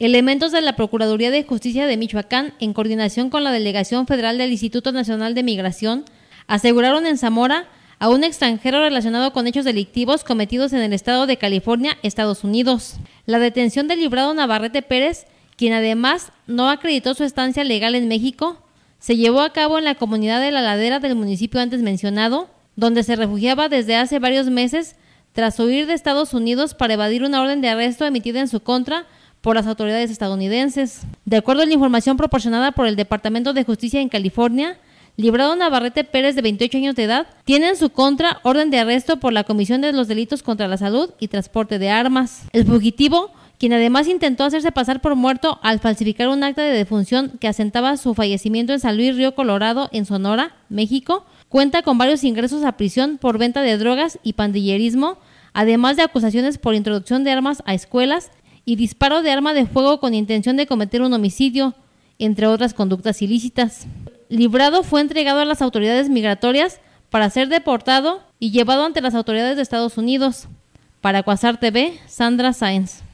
Elementos de la Procuraduría de Justicia de Michoacán, en coordinación con la Delegación Federal del Instituto Nacional de Migración, aseguraron en Zamora a un extranjero relacionado con hechos delictivos cometidos en el estado de California, Estados Unidos. La detención del librado Navarrete Pérez, quien además no acreditó su estancia legal en México, se llevó a cabo en la comunidad de la ladera del municipio antes mencionado, donde se refugiaba desde hace varios meses tras huir de Estados Unidos para evadir una orden de arresto emitida en su contra por las autoridades estadounidenses. De acuerdo a la información proporcionada por el Departamento de Justicia en California, Librado Navarrete Pérez, de 28 años de edad, tiene en su contra orden de arresto por la Comisión de los Delitos contra la Salud y Transporte de Armas. El fugitivo, quien además intentó hacerse pasar por muerto al falsificar un acta de defunción que asentaba su fallecimiento en San Luis Río Colorado, en Sonora, México, cuenta con varios ingresos a prisión por venta de drogas y pandillerismo, además de acusaciones por introducción de armas a escuelas, y disparo de arma de fuego con intención de cometer un homicidio, entre otras conductas ilícitas. Librado fue entregado a las autoridades migratorias para ser deportado y llevado ante las autoridades de Estados Unidos. Para Cuasar TV, Sandra Sáenz.